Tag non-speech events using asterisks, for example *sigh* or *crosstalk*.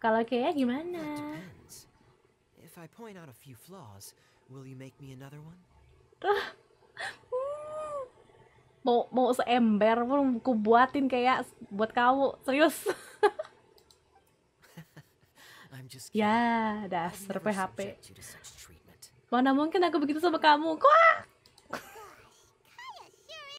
Kalau Kea gimana? If I point out a few flaws, will you make me another one? *laughs* mau mau seember pun ku buatin kayak buat kamu serius *laughs* ya dasar PHP mana mungkin aku begitu sama kamu kok